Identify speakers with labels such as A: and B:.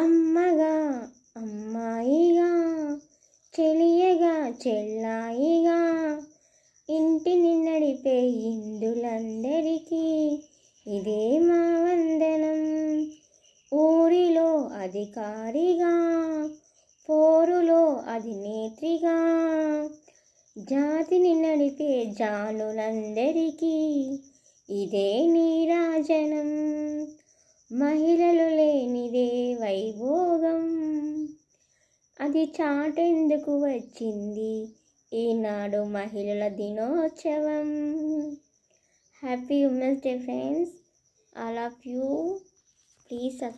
A: అమ్మగా అమ్మాయిగా చెలియగా చెల్లాయిగా ఇంటిని నడిపే ఇందులందరికీ ఇదే మా వందనం ఊరిలో అధికారిగా పోరులో అధినేత్రిగా జాతిని నడిపే జానులందరికీ ఇదే నీరాజనం మహిళలు లేనిదే వైభోగం అది చాటెందుకు వచ్చింది ఈనాడు మహిళల దినోత్సవం
B: happy women's day friends all of you please